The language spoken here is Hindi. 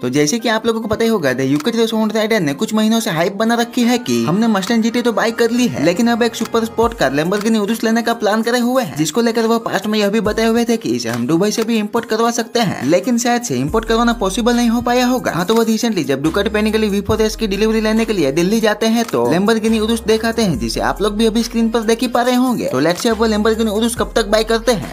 तो जैसे कि आप लोगों को पता ही होगा यूके राइडर ने कुछ महीनों से हाइप बना रखी है कि हमने मस्टन जीटी तो बाई कर ली है लेकिन अब एक super sport car Lamborghini Urus लेने का प्लान करे हुए है जिसको लेकर वो पास्ट में यह भी बताए हुए थे कि इसे हम दुबई से भी इम्पोर्ट करवा सकते हैं लेकिन शायद से इम्पोर्ट करवाना पॉसिबल नहीं हो पाया होगा हाँ तो वो रिसेंटली जब डुकट पहने के लिए वी की डिलीवरी लेने के लिए दिल्ली जाते हैं तो लेम्बरगिनी उरुस देखाते हैं जिसे आप लोग भी अभी स्क्रीन पर देख ही पा रहे होंगे तो लेट से वो लेम्बरगिनी उरुस कब तक बाई करते हैं